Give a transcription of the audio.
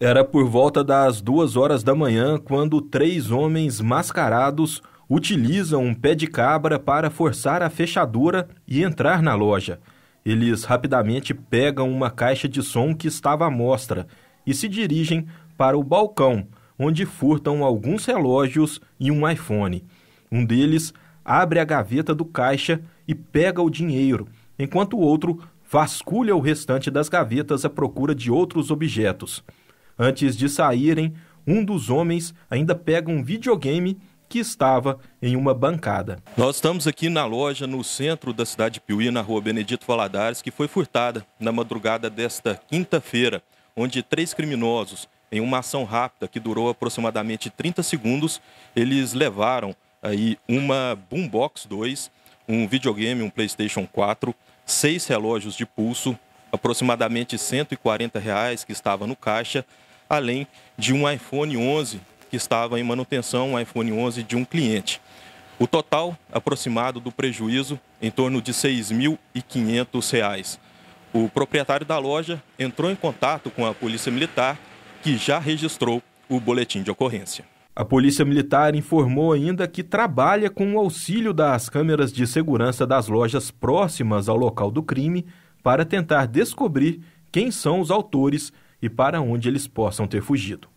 Era por volta das duas horas da manhã quando três homens mascarados utilizam um pé de cabra para forçar a fechadura e entrar na loja. Eles rapidamente pegam uma caixa de som que estava à mostra e se dirigem para o balcão, onde furtam alguns relógios e um iPhone. Um deles abre a gaveta do caixa e pega o dinheiro, enquanto o outro vasculha o restante das gavetas à procura de outros objetos. Antes de saírem, um dos homens ainda pega um videogame que estava em uma bancada. Nós estamos aqui na loja no centro da cidade de Piuí, na rua Benedito Valadares, que foi furtada na madrugada desta quinta-feira, onde três criminosos, em uma ação rápida que durou aproximadamente 30 segundos, eles levaram aí uma Boombox 2, um videogame, um PlayStation 4, seis relógios de pulso, aproximadamente 140 reais que estava no caixa, além de um iPhone 11 que estava em manutenção, um iPhone 11 de um cliente. O total aproximado do prejuízo em torno de R$ 6.500. O proprietário da loja entrou em contato com a Polícia Militar, que já registrou o boletim de ocorrência. A Polícia Militar informou ainda que trabalha com o auxílio das câmeras de segurança das lojas próximas ao local do crime para tentar descobrir quem são os autores e para onde eles possam ter fugido